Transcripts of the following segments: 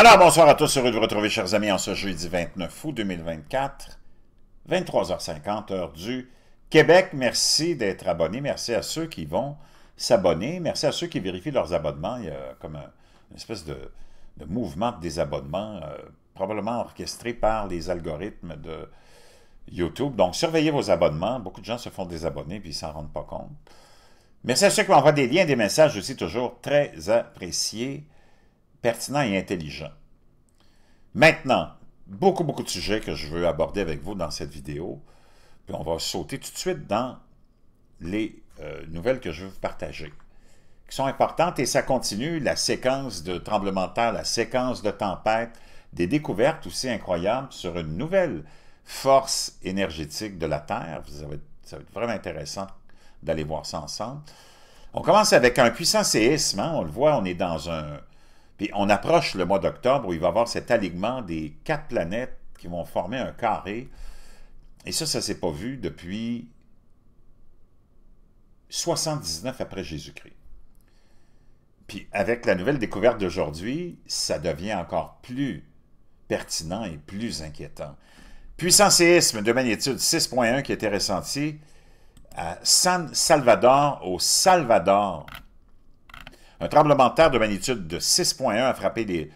Alors, bonsoir à tous, heureux de vous retrouver, chers amis, en ce jeudi 29 août 2024, 23h50, heure du Québec. Merci d'être abonné, merci à ceux qui vont s'abonner, merci à ceux qui vérifient leurs abonnements. Il y a comme une espèce de, mouvement de désabonnement, euh, probablement orchestré par les algorithmes de YouTube. Donc, surveillez vos abonnements. Beaucoup de gens se font désabonner puis ils s'en rendent pas compte. Merci à ceux qui m'envoient des liens, des messages aussi toujours très appréciés pertinent et intelligent. Maintenant, beaucoup, beaucoup de sujets que je veux aborder avec vous dans cette vidéo. Puis on va sauter tout de suite dans les euh, nouvelles que je veux vous partager, qui sont importantes et ça continue, la séquence de tremblements de terre, la séquence de tempêtes, des découvertes aussi incroyables sur une nouvelle force énergétique de la Terre. Ça va être, vraiment intéressant d'aller voir ça ensemble. On commence avec un puissant séisme, hein, on le voit, on est dans un, puis on approche le mois d'octobre où il va y avoir cet alignement des quatre planètes qui vont former un carré. Et ça, ça ne s'est pas vu depuis 79 après Jésus-Christ. Puis avec la nouvelle découverte d'aujourd'hui, ça devient encore plus pertinent et plus inquiétant. Puissant séisme de magnitude 6.1 qui a été ressenti à San Salvador, au Salvador, un tremblement de terre de magnitude de 6.1 a frappé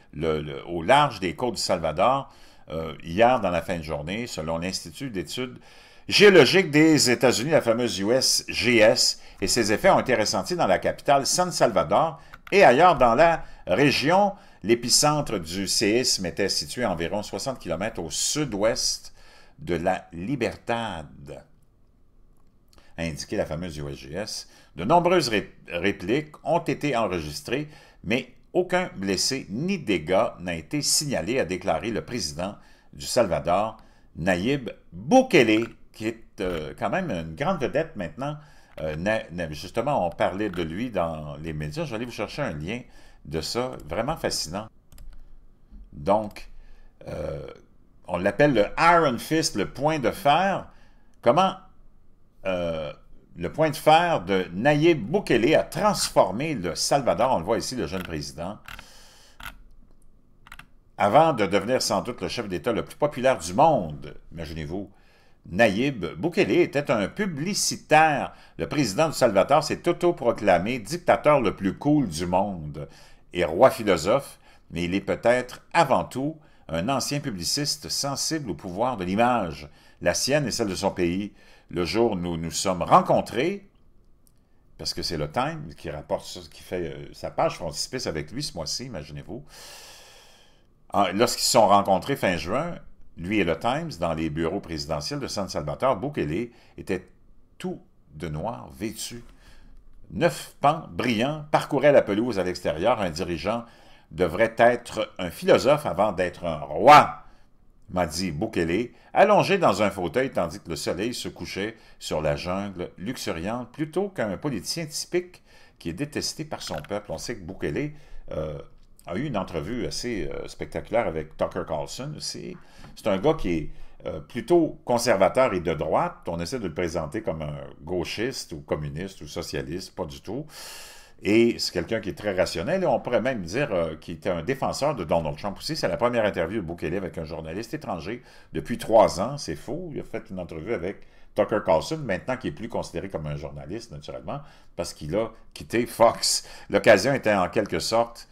au large des côtes du Salvador euh, hier dans la fin de journée, selon l'Institut d'études géologiques des États-Unis, la fameuse USGS, et ses effets ont été ressentis dans la capitale San Salvador et ailleurs dans la région. L'épicentre du séisme était situé à environ 60 km au sud-ouest de la Libertad, a indiqué la fameuse USGS. De nombreuses répliques ont été enregistrées, mais aucun blessé ni dégât n'a été signalé, a déclaré le président du Salvador, Naïb Bukele, qui est euh, quand même une grande vedette maintenant. Euh, justement, on parlait de lui dans les médias. Je vais aller vous chercher un lien de ça, vraiment fascinant. Donc, euh, on l'appelle le Iron Fist, le point de fer. Comment le point de fer de Nayib Boukele a transformé le Salvador, on le voit ici, le jeune président, avant de devenir sans doute le chef d'État le plus populaire du monde, imaginez-vous. Nayib Boukele était un publicitaire. Le président du Salvador s'est autoproclamé dictateur le plus cool du monde et roi philosophe, mais il est peut-être avant tout un ancien publiciste sensible au pouvoir de l'image, la sienne et celle de son pays le jour où nous nous sommes rencontrés, parce que c'est le Times qui rapporte ce qui fait euh, sa page frontispice avec lui ce mois-ci, imaginez-vous. Ah, lorsqu'ils se sont rencontrés fin juin, lui et le Times, dans les bureaux présidentiels de San Salvatore, Bukele était tout de noir, vêtu. Neuf pans brillants parcouraient la pelouse à l'extérieur. Un dirigeant devrait être un philosophe avant d'être un roi m'a dit Boukele, allongé dans un fauteuil tandis que le soleil se couchait sur la jungle luxuriante, plutôt qu'un politicien typique qui est détesté par son peuple. On sait que Boukele euh, a eu une entrevue assez euh, spectaculaire avec Tucker Carlson aussi. C'est un gars qui est euh, plutôt conservateur et de droite. On essaie de le présenter comme un gauchiste ou communiste ou socialiste, pas du tout. Et c'est quelqu'un qui est très rationnel. Et on pourrait même dire euh, qu'il était un défenseur de Donald Trump aussi. C'est la première interview de Bukele avec un journaliste étranger depuis trois ans. C'est faux. Il a fait une entrevue avec Tucker Carlson, maintenant qui est plus considéré comme un journaliste, naturellement, parce qu'il a quitté Fox. L'occasion était en quelque sorte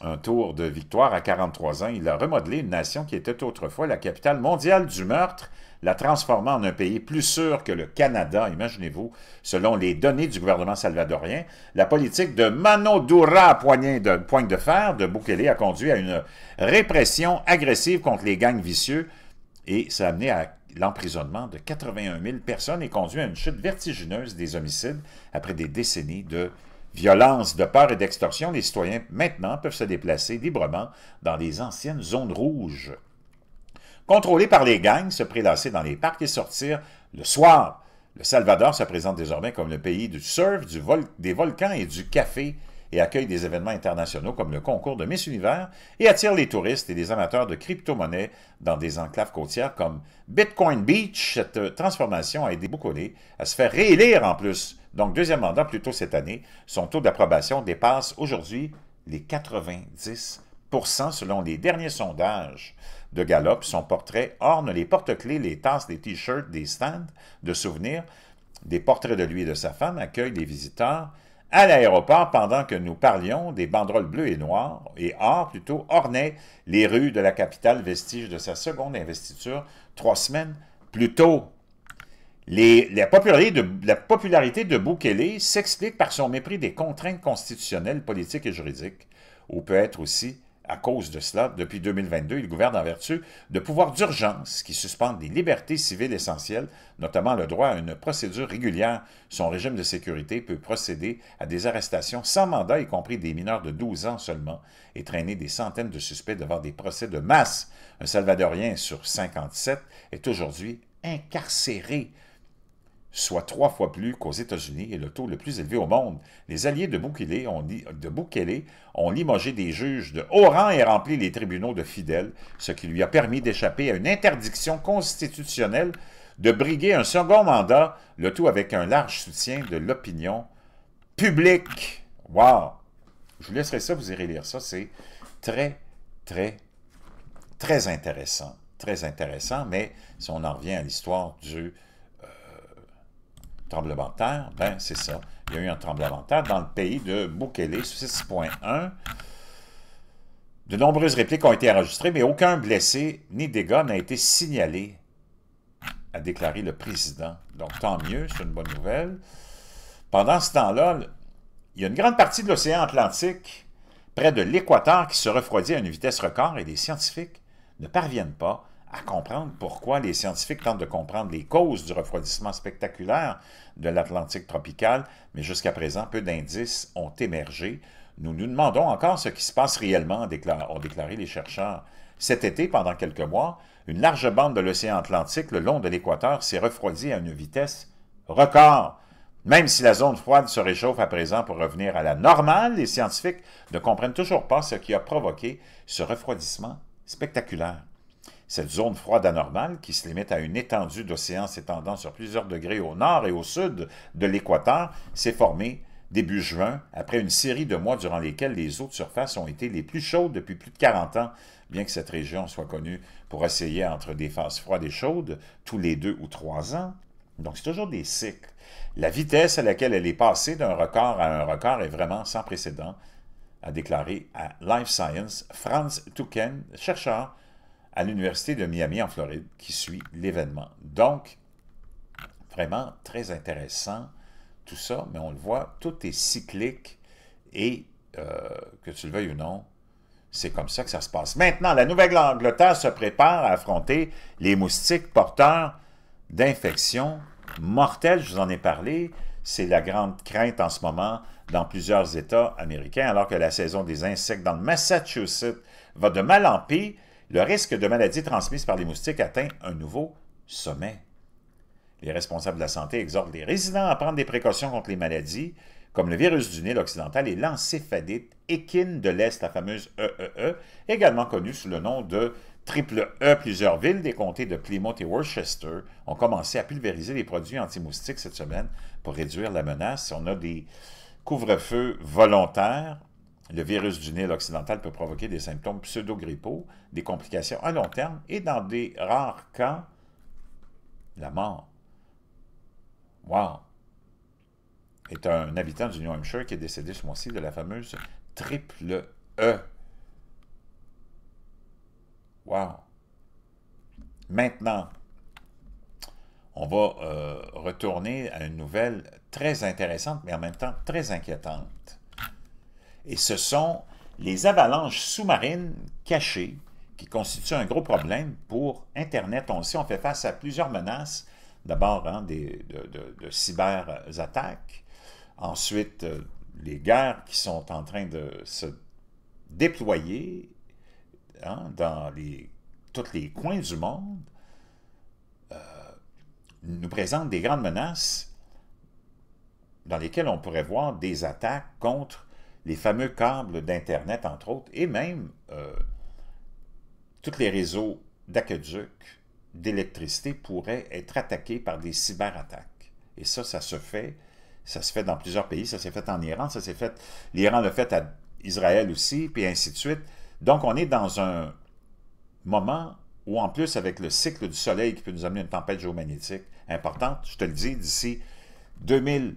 un tour de victoire à 43 ans. Il a remodelé une nation qui était autrefois la capitale mondiale du meurtre la transformant en un pays plus sûr que le Canada, imaginez-vous, selon les données du gouvernement salvadorien. La politique de Mano Dura, poigne de, de fer, de Bukele, a conduit à une répression agressive contre les gangs vicieux et ça a à l'emprisonnement de 81 000 personnes et conduit à une chute vertigineuse des homicides après des décennies de violence, de peur et d'extorsion. Les citoyens maintenant peuvent se déplacer librement dans les anciennes zones rouges contrôlés par les gangs, se prélasser dans les parcs et sortir le soir. Le Salvador se présente désormais comme le pays du surf, des volcans et du café et accueille des événements internationaux comme le concours de Miss Univers et attire les touristes et les amateurs de crypto-monnaies dans des enclaves côtières comme Bitcoin Beach. Cette transformation a aidé Boucolé à se faire réélire en plus. Donc, deuxième mandat plus tôt cette année. Son taux d'approbation dépasse aujourd'hui les 90 selon les derniers sondages de galop. Son portrait orne les porte-clés, les tasses, les t-shirts, des stands de souvenirs. Des portraits de lui et de sa femme accueillent les visiteurs à l'aéroport pendant que nous parlions des banderoles bleues et noires, et or plutôt, ornaient les rues de la capitale, vestige de sa seconde investiture trois semaines plus tôt. la, popularité de, la s'explique par son mépris des contraintes constitutionnelles, politiques et juridiques, ou peut-être aussi à cause de cela, depuis 2022, il gouverne en vertu de pouvoirs d'urgence qui suspendent des libertés civiles essentielles, notamment le droit à une procédure régulière. Son régime de sécurité peut procéder à des arrestations sans mandat, y compris des mineurs de 12 ans seulement, et traîner des centaines de suspects devant des procès de masse. Un Salvadorien sur 57 est aujourd'hui incarcéré soit trois fois plus qu'aux États-Unis et le taux le plus élevé au monde. Les alliés de Bukele ont, ont limogé des juges de haut rang et rempli les tribunaux de fidèles, ce qui lui a permis d'échapper à une interdiction constitutionnelle de briguer un second mandat, le tout avec un large soutien de l'opinion publique. Wow! Je vous laisserai ça, vous irez lire ça. C'est très, très, très intéressant. Très intéressant, mais si on en revient à l'histoire du tremblement de terre, ben c'est ça. Il y a eu un tremblement de terre dans le pays de Bukele, 6.1. De nombreuses répliques ont été enregistrées, mais aucun blessé ni dégât n'a été signalé, a déclaré le président. Donc tant mieux, c'est une bonne nouvelle. Pendant ce temps-là, il y a une grande partie de l'océan Atlantique près de l'équateur qui se refroidit à une vitesse record et les scientifiques ne parviennent pas à comprendre pourquoi les scientifiques tentent de comprendre les causes du refroidissement spectaculaire de l'Atlantique tropical, mais jusqu'à présent, peu d'indices ont émergé. Nous nous demandons encore ce qui se passe réellement, ont déclaré les chercheurs. Cet été, pendant quelques mois, une large bande de l'océan Atlantique le long de l'équateur s'est refroidie à une vitesse record. Même si la zone froide se réchauffe à présent pour revenir à la normale, les scientifiques ne comprennent toujours pas ce qui a provoqué ce refroidissement spectaculaire cette zone froide anormale qui se limite à une étendue d'océan s'étendant sur plusieurs degrés au nord et au sud de l'équateur s'est formée début juin, après une série de mois durant lesquels les eaux de surface ont été les plus chaudes depuis plus de 40 ans, bien que cette région soit connue pour essayer entre des phases froides et chaudes tous les deux ou trois ans. Donc c'est toujours des cycles. La vitesse à laquelle elle est passée d'un record à un record est vraiment sans précédent, a déclaré à Life Science Franz Touken, chercheur à l'Université de Miami en Floride qui suit l'événement. Donc, vraiment très intéressant tout ça, mais on le voit, tout est cyclique et euh, que tu le veuilles ou non, c'est comme ça que ça se passe. Maintenant, la Nouvelle-Angleterre se prépare à affronter les moustiques porteurs d'infections mortelles. Je vous en ai parlé. C'est la grande crainte en ce moment dans plusieurs États américains, alors que la saison des insectes dans le Massachusetts va de mal en pis. Le risque de maladies transmises par les moustiques atteint un nouveau sommet. Les responsables de la santé exhortent les résidents à prendre des précautions contre les maladies, comme le virus du Nil occidental et l'encéphalite équine de l'Est, la fameuse EEE, e e, également connue sous le nom de triple E. Plusieurs villes des comtés de Plymouth et Worcester ont commencé à pulvériser les produits anti-moustiques cette semaine pour réduire la menace. On a des couvre-feux volontaires le virus du Nil occidental peut provoquer des symptômes pseudo-grippaux, des complications à long terme et, dans des rares cas, la mort. Wow! Est un habitant du New Hampshire qui est décédé ce mois-ci de la fameuse triple E. Wow! Maintenant, on va euh, retourner à une nouvelle très intéressante, mais en même temps très inquiétante. Et ce sont les avalanches sous-marines cachées qui constituent un gros problème pour Internet. On sait, on fait face à plusieurs menaces. D'abord, hein, de, de, cyberattaques. Ensuite, euh, les guerres qui sont en train de se déployer hein, dans les, tous les coins du monde euh, nous présentent des grandes menaces dans lesquelles on pourrait voir des attaques contre les fameux câbles d'Internet, entre autres, et même euh, tous les réseaux d'aqueduc, d'électricité pourraient être attaqués par des cyberattaques. Et ça, ça se fait. Ça se fait dans plusieurs pays. Ça s'est fait en Iran. Ça s'est fait. L'Iran l'a fait à Israël aussi, puis ainsi de suite. Donc, on est dans un moment où, en plus, avec le cycle du soleil qui peut nous amener une tempête géomagnétique importante, je te le dis, d'ici 2000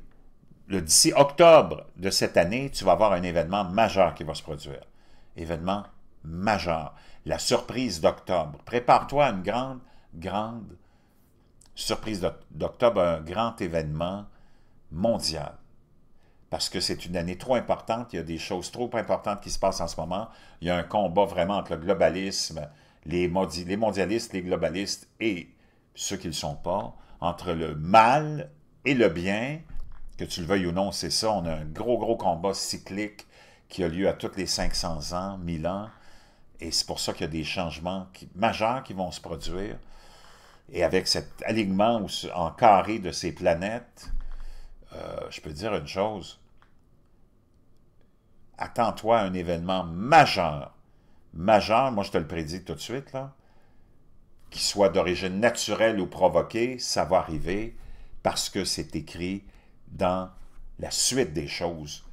d'ici octobre de cette année, tu vas avoir un événement majeur qui va se produire. Événement majeur. La surprise d'octobre. Prépare-toi à une grande, grande surprise d'octobre, un grand événement mondial. Parce que c'est une année trop importante, il y a des choses trop importantes qui se passent en ce moment. Il y a un combat vraiment entre le globalisme, les, les mondialistes, les globalistes et ceux qui ne le sont pas, entre le mal et le bien, que tu le veuilles ou non, c'est ça. On a un gros, gros combat cyclique qui a lieu à tous les 500 ans, 1000 ans. Et c'est pour ça qu'il y a des changements majeurs qui vont se produire. Et avec cet alignement en carré de ces planètes, euh, je peux dire une chose. Attends-toi à un événement majeur. Majeur, moi je te le prédis tout de suite, là. Qu'il soit d'origine naturelle ou provoquée, ça va arriver parce que c'est écrit dans la suite des choses,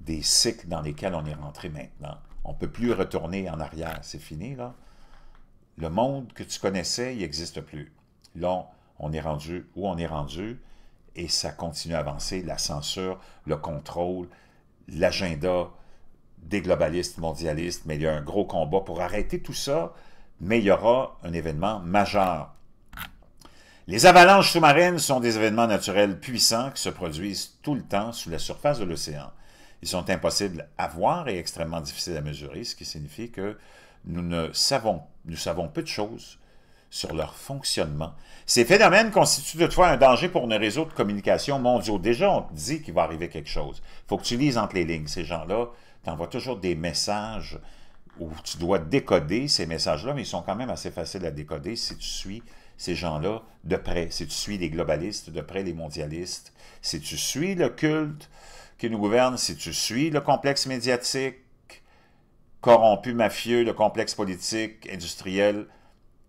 des cycles dans lesquels on est rentré maintenant. On ne peut plus retourner en arrière, c'est fini là. Le monde que tu connaissais, il n'existe plus. Là, on est rendu où on est rendu et ça continue à avancer, la censure, le contrôle, l'agenda des globalistes mondialistes, mais il y a un gros combat pour arrêter tout ça, mais il y aura un événement majeur les avalanches sous-marines sont des événements naturels puissants qui se produisent tout le temps sous la surface de l'océan. Ils sont impossibles à voir et extrêmement difficiles à mesurer, ce qui signifie que nous ne savons, nous savons peu de choses sur leur fonctionnement. Ces phénomènes constituent toutefois un danger pour nos réseaux de communication mondiaux. Déjà, on dit qu'il va arriver quelque chose. Il faut que tu lises entre les lignes. Ces gens-là t'envoient toujours des messages où tu dois décoder ces messages-là, mais ils sont quand même assez faciles à décoder si tu suis ces gens-là de près. Si tu suis les globalistes, de près les mondialistes, si tu suis le culte qui nous gouverne, si tu suis le complexe médiatique, corrompu, mafieux, le complexe politique, industriel,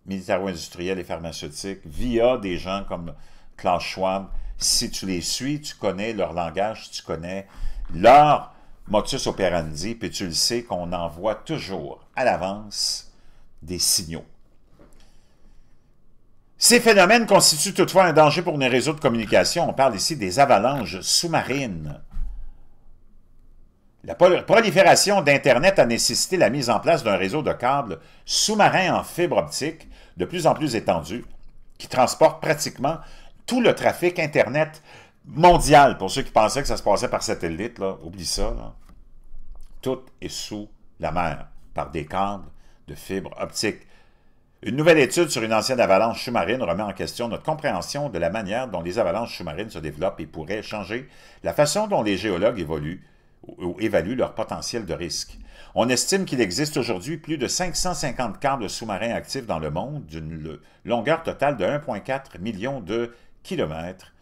militaro-industriel et pharmaceutique, via des gens comme Klaus Schwab, si tu les suis, tu connais leur langage, tu connais leur motus operandi, puis tu le sais qu'on envoie toujours à l'avance des signaux. Ces phénomènes constituent toutefois un danger pour nos réseaux de communication. On parle ici des avalanches sous-marines. La prolifération d'Internet a nécessité la mise en place d'un réseau de câbles sous-marins en fibre optique de plus en plus étendu, qui transporte pratiquement tout le trafic Internet mondial. Pour ceux qui pensaient que ça se passait par satellite, là, oublie ça. Tout est sous la mer par des câbles de fibre optique. Une nouvelle étude sur une ancienne avalanche sous-marine remet en question notre compréhension de la manière dont les avalanches sous-marines se développent et pourrait changer la façon dont les géologues ou évaluent leur potentiel de risque. On estime qu'il existe aujourd'hui plus de 550 câbles sous-marins actifs dans le monde, d'une longueur totale de 1,4 million de kilomètres,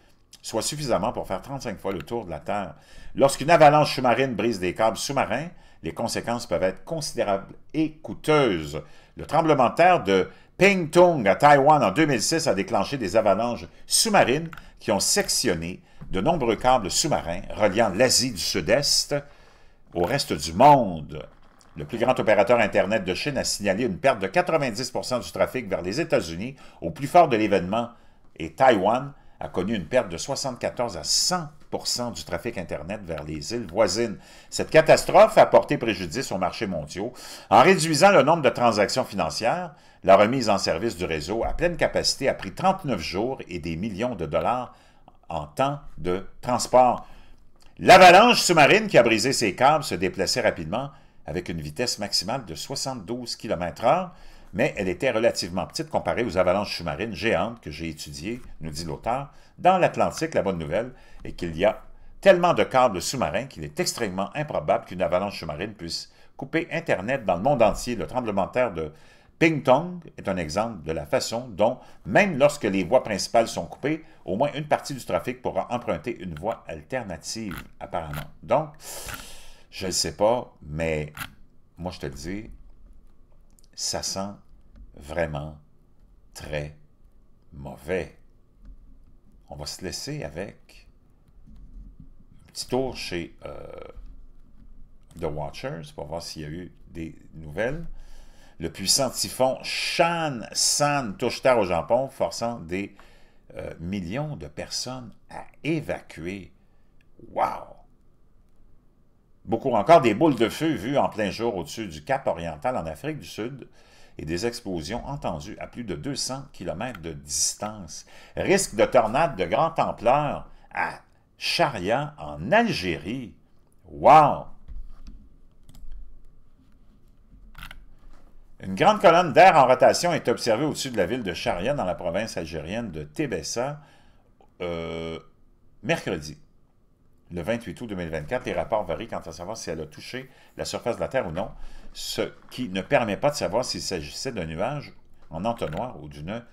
soit suffisamment pour faire 35 fois le tour de la Terre. Lorsqu'une avalanche sous-marine brise des câbles sous-marins, les conséquences peuvent être considérables et coûteuses. Le tremblement de terre de Pingtung à Taïwan en 2006 a déclenché des avalanches sous-marines qui ont sectionné de nombreux câbles sous-marins reliant l'Asie du Sud-Est au reste du monde. Le plus grand opérateur Internet de Chine a signalé une perte de 90 du trafic vers les États-Unis au plus fort de l'événement et Taïwan a connu une perte de 74 à 100 du trafic Internet vers les îles voisines. Cette catastrophe a porté préjudice aux marchés mondiaux en réduisant le nombre de transactions financières. La remise en service du réseau à pleine capacité a pris 39 jours et des millions de dollars en temps de transport. L'avalanche sous-marine qui a brisé ses câbles se déplaçait rapidement avec une vitesse maximale de 72 km/h mais elle était relativement petite comparée aux avalanches sous-marines géantes que j'ai étudiées, nous dit l'auteur. Dans l'Atlantique, la bonne nouvelle est qu'il y a tellement de câbles sous-marins qu'il est extrêmement improbable qu'une avalanche sous-marine puisse couper Internet dans le monde entier. Le tremblement de terre de Ping Tong est un exemple de la façon dont, même lorsque les voies principales sont coupées, au moins une partie du trafic pourra emprunter une voie alternative, apparemment. Donc, je ne sais pas, mais moi je te le dis, ça sent vraiment très mauvais. On va se laisser avec un petit tour chez euh, The Watchers pour voir s'il y a eu des nouvelles. Le puissant typhon Shan San touche tard au Japon, forçant des euh, millions de personnes à évacuer. Wow! Beaucoup encore des boules de feu vues en plein jour au-dessus du Cap oriental en Afrique du Sud et des explosions entendues à plus de 200 km de distance. Risque de tornades de grande ampleur à Charia en Algérie. Wow! Une grande colonne d'air en rotation est observée au-dessus de la ville de Charia dans la province algérienne de Tébessa euh, mercredi le 28 août 2024. Les rapports varient quant à savoir si elle a touché la surface de la Terre ou non, ce qui ne permet pas de savoir s'il s'agissait d'un nuage en entonnoir ou d'une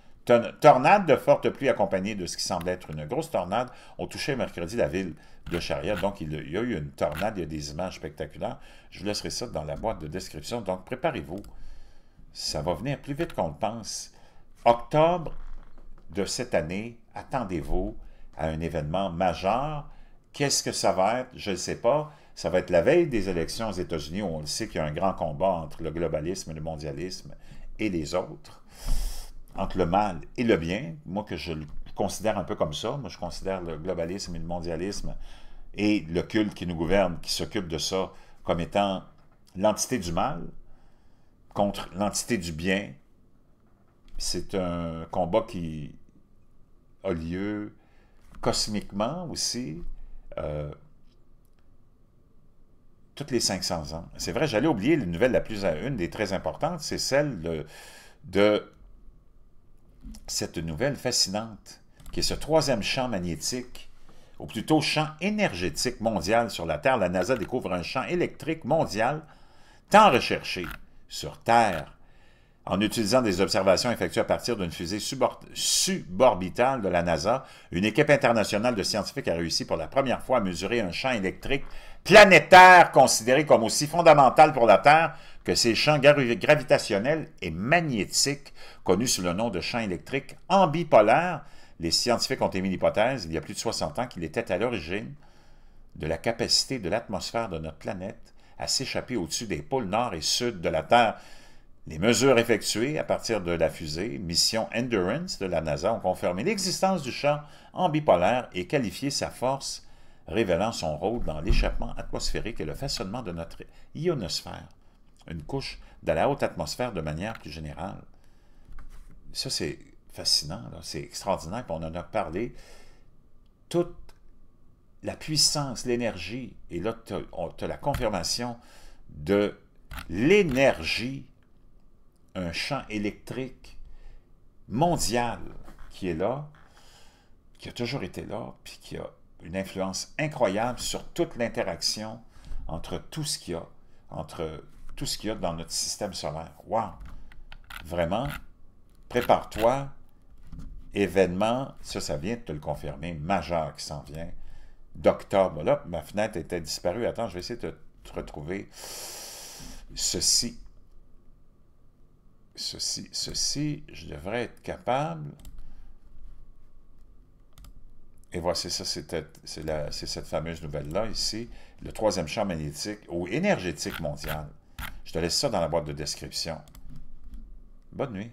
tornade de forte pluie accompagnée de ce qui semble être une grosse tornade On touché mercredi la ville de Charia. Donc, il y a eu une tornade, il y a des images spectaculaires. Je vous laisserai ça dans la boîte de description. Donc, préparez-vous. Ça va venir plus vite qu'on le pense. Octobre de cette année, attendez-vous à un événement majeur Qu'est-ce que ça va être? Je ne sais pas. Ça va être la veille des élections aux États-Unis où on le sait qu'il y a un grand combat entre le globalisme, et le mondialisme et les autres, entre le mal et le bien. Moi, que je le considère un peu comme ça. Moi, je considère le globalisme et le mondialisme et le culte qui nous gouverne, qui s'occupe de ça, comme étant l'entité du mal contre l'entité du bien. C'est un combat qui a lieu cosmiquement aussi, euh, toutes les 500 ans. C'est vrai, j'allais oublier la nouvelle la plus, euh, une des très importantes, c'est celle de, cette nouvelle fascinante, qui est ce troisième champ magnétique, ou plutôt champ énergétique mondial sur la Terre. La NASA découvre un champ électrique mondial tant recherché sur Terre en utilisant des observations effectuées à partir d'une fusée suborbitale de la NASA, une équipe internationale de scientifiques a réussi pour la première fois à mesurer un champ électrique planétaire considéré comme aussi fondamental pour la Terre que ses champs gravitationnels et magnétiques, connus sous le nom de champs électriques ambipolaires. Les scientifiques ont émis l'hypothèse, il y a plus de 60 ans, qu'il était à l'origine de la capacité de l'atmosphère de notre planète à s'échapper au-dessus des pôles nord et sud de la Terre. Les mesures effectuées à partir de la fusée Mission Endurance de la NASA ont confirmé l'existence du champ ambipolaire et qualifié sa force, révélant son rôle dans l'échappement atmosphérique et le façonnement de notre ionosphère, une couche de la haute atmosphère de manière plus générale. Ça, c'est fascinant, c'est extraordinaire qu'on en a parlé. Toute la puissance, l'énergie, et là, tu la confirmation de l'énergie un champ électrique mondial qui est là, qui a toujours été là, puis qui a une influence incroyable sur toute l'interaction entre tout ce qu'il y a, entre tout ce qu'il y a dans notre système solaire. Wow! Vraiment, prépare-toi. Événement, ça, ça vient de te le confirmer, majeur qui s'en vient, d'octobre. Là, ma fenêtre était disparue. Attends, je vais essayer de te retrouver ceci ceci, ceci, je devrais être capable. Et voici ça, c'est cette fameuse nouvelle-là ici, le troisième champ magnétique ou énergétique mondial. Je te laisse ça dans la boîte de description. Bonne nuit.